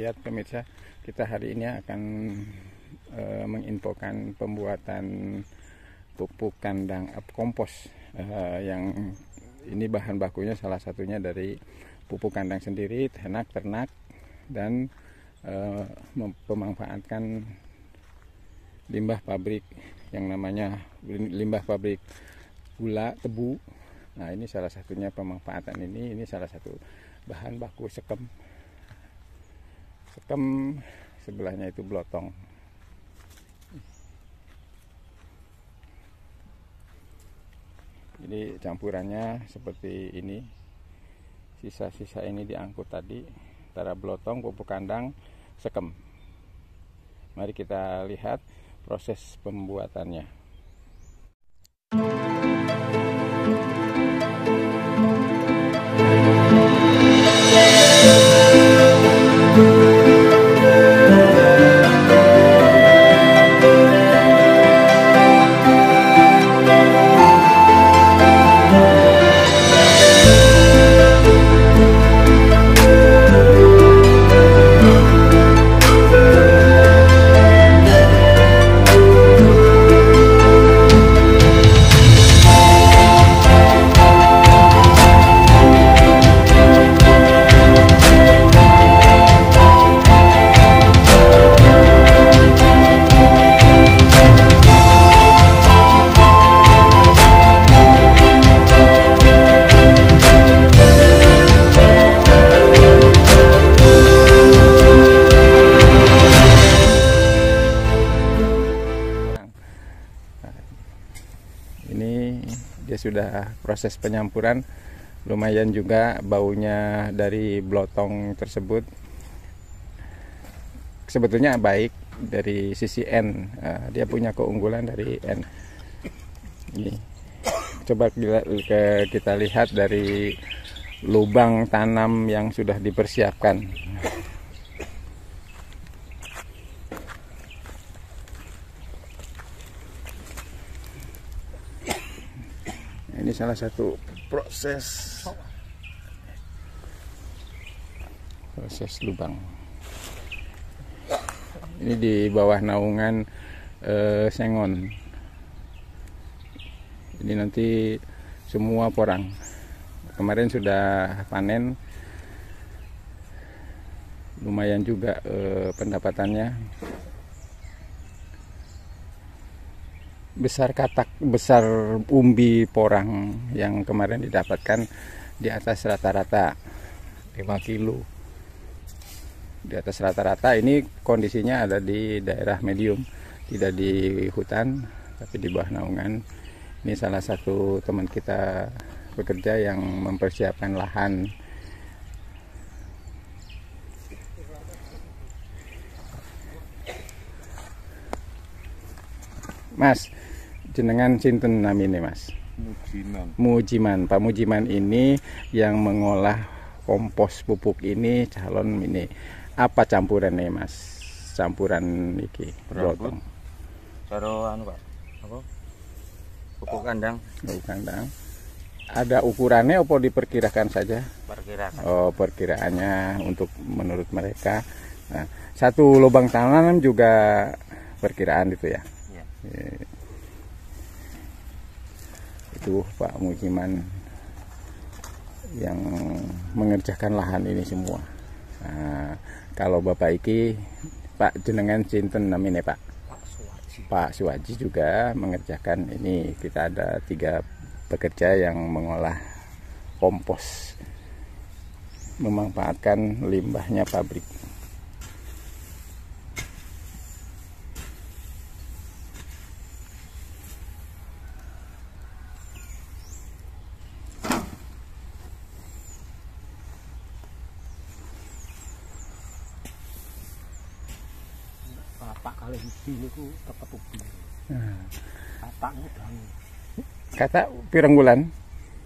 lihat pemirsa kita hari ini akan e, menginfokan pembuatan pupuk kandang kompos e, yang ini bahan bakunya salah satunya dari pupuk kandang sendiri ternak ternak dan e, eh, memanfaatkan limbah pabrik yang namanya limbah pabrik gula tebu nah ini salah satunya pemanfaatan ini ini salah satu bahan baku sekem sekem sebelahnya itu blotong jadi campurannya seperti ini sisa-sisa ini diangkut tadi antara blotong pupuk kandang sekem mari kita lihat proses pembuatannya sudah proses penyampuran lumayan juga baunya dari blotong tersebut sebetulnya baik dari sisi N eh, dia punya keunggulan dari N ini coba kita lihat dari lubang tanam yang sudah dipersiapkan salah satu proses proses lubang ini di bawah naungan uh, sengon ini nanti semua porang kemarin sudah panen lumayan juga uh, pendapatannya besar katak besar umbi porang yang kemarin didapatkan di atas rata-rata 5 kilo di atas rata-rata ini kondisinya ada di daerah medium tidak di hutan tapi di bawah naungan ini salah satu teman kita bekerja yang mempersiapkan lahan Mas, jenengan sinten namine, Mas? Mujiman. Mujiman. Pak Mujiman ini yang mengolah kompos pupuk ini calon ini. Apa campuran nih Mas? Campuran iki Berotong. Cara anu, Pak. Apa? Pupuk kandang. Pupuk kandang. Ada ukurannya apa diperkirakan saja? Perkirakan. Oh, perkiraannya untuk menurut mereka. Nah, satu lubang tanam juga perkiraan itu ya. Eh, itu Pak Mujiman yang mengerjakan lahan ini semua nah, kalau Bapak Iki Pak jenengan Cinten namanya Pak Pak Suwaji juga mengerjakan ini kita ada tiga pekerja yang mengolah kompos memanfaatkan limbahnya pabrik Pak ini niku tetep ubi. Heeh. Katane dangu. Kata pirang bulan,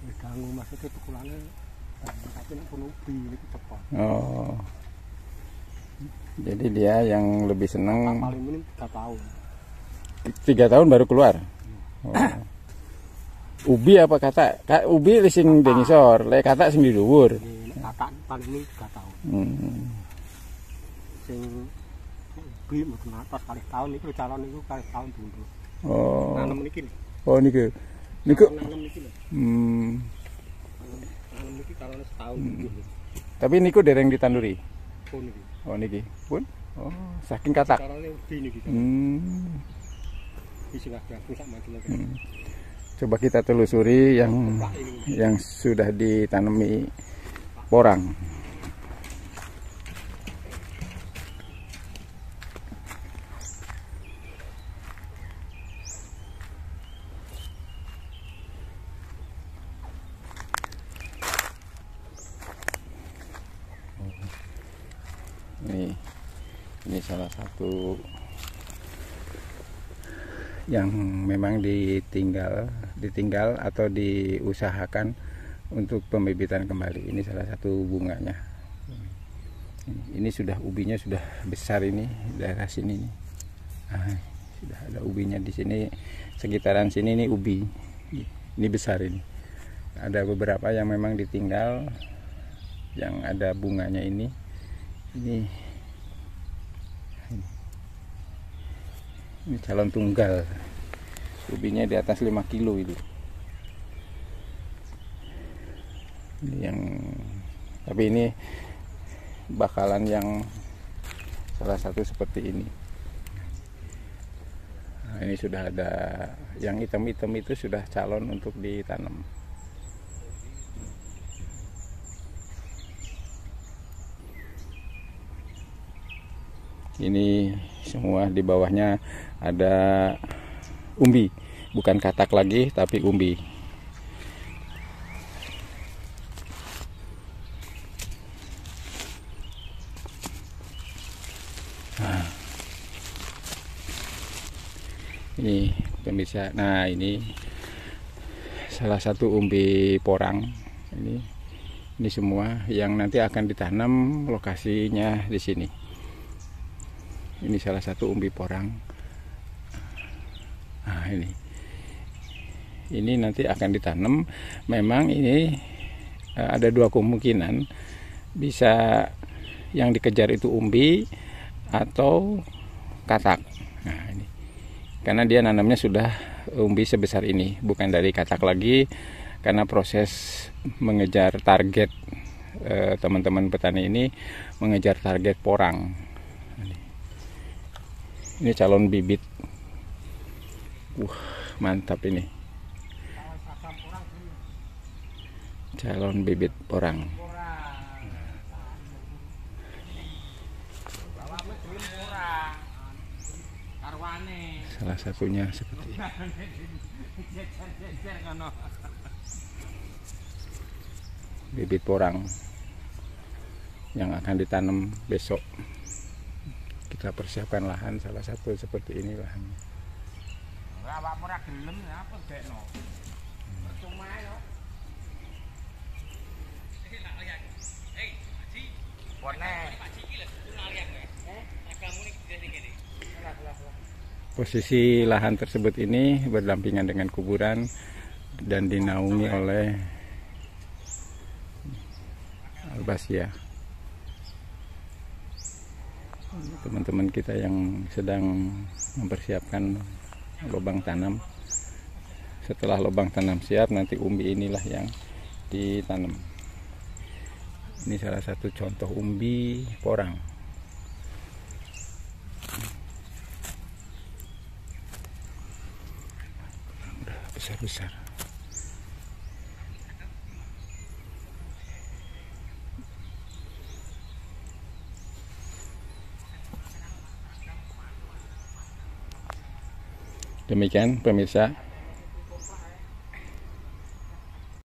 ya Dangu maksudnya pukulane tapi nek pun ubi niku cepat. Oh. Jadi dia yang lebih senang paling ini 3 tahun. 3 tahun baru keluar. Hmm. Oh. ubi apa kata? Ka, ubi sing denisor, lek kata sing di dhuwur. Kata paling ini 3 tahun. Hmm. Sing kali tahun itu calon Oh. niki. Oh niki. niki Hmm. niki calon setahun hmm. Tapi niku dereng ditanduri. Oh niki. Oh, Pun. Oh, saking katak. Hmm. hmm. Coba kita telusuri yang yang sudah ditanami porang. salah satu yang memang ditinggal ditinggal atau diusahakan untuk pembibitan kembali ini salah satu bunganya ini sudah ubinya sudah besar ini daerah sini nih nah, sudah ada ubinya di sini sekitaran sini ini ubi ini besar ini ada beberapa yang memang ditinggal yang ada bunganya ini ini ini calon tunggal ubinya di atas 5 kilo itu ini yang tapi ini bakalan yang salah satu seperti ini nah, ini sudah ada yang hitam-hitam itu sudah calon untuk ditanam ini semua di bawahnya ada umbi bukan katak lagi tapi umbi nah. ini pemirsa nah ini salah satu umbi porang ini ini semua yang nanti akan ditanam lokasinya di sini ini salah satu umbi porang nah ini ini nanti akan ditanam memang ini eh, ada dua kemungkinan bisa yang dikejar itu umbi atau katak nah ini karena dia nanamnya sudah umbi sebesar ini bukan dari katak lagi karena proses mengejar target eh, teman-teman petani ini mengejar target porang ini calon bibit wah mantap ini calon bibit porang salah satunya seperti bibit porang yang akan ditanam besok kita persiapkan lahan salah satu seperti ini lahannya. Posisi lahan tersebut ini berdampingan dengan kuburan dan dinaungi oleh Albasia. teman-teman kita yang sedang mempersiapkan lubang tanam setelah lubang tanam siap nanti umbi inilah yang ditanam ini salah satu contoh umbi porang besar-besar Demikian pemirsa